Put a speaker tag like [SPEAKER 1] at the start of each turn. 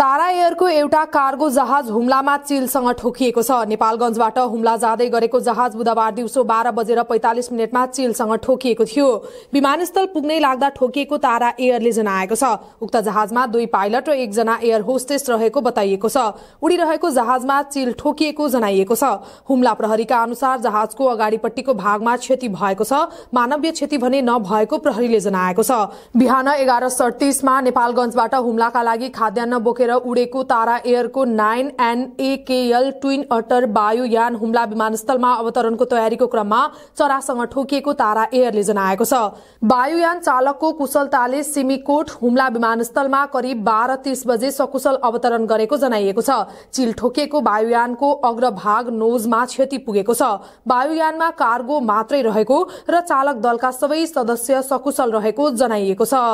[SPEAKER 1] तारा एयरको एउटा कार्गो जहाज हुम्लामा चिलसँग ठोकिएको छ नेपालगंजबाट हुम्ला जाँदै गरेको जहाज बुधबार दिउँसो बाह्र बजेर पैंतालिस मिनटमा चिलसँग ठोकिएको थियो विमानस्थल पुग्नै लाग्दा ठोकिएको तारा एयरले जनाएको छ उक्त जहाजमा दुई पाइलट र एकजना एयर होस्टेस रहेको बताइएको छ उडिरहेको जहाजमा चिल ठोकिएको जनाइएको छ हुम्ला प्रहरीका अनुसार जहाजको अगाडिपट्टिको भागमा क्षति भएको छ मानवीय क्षति भने नभएको प्रहरीले जनाएको छ बिहान एघार सडतिसमा नेपालगंजबाट हुम्लाका लागि खाद्यान्न बोकेर भएर उडेको तारा एयरको nine NAKL AKL twin otter वायुयान हुम्ला विमानस्थलमा अवतरणको तयारीको क्रममा चरासँग ठोकिएको तारा एयरले जनाएको छ वायुयान चालकको कुशलताले सिमीकोट हुम्ला विमानस्थलमा करिब बाह्र तीस बजे सकुशल अवतरण गरेको जनाइएको छ चिल ठोकिएको वायुयानको अग्रभाग नोजमा क्षति पुगेको छ वायुयानमा कार्गो मात्रै रहेको र चालक दलका सबै सदस्य सकुशल रहेको जनाइएको छ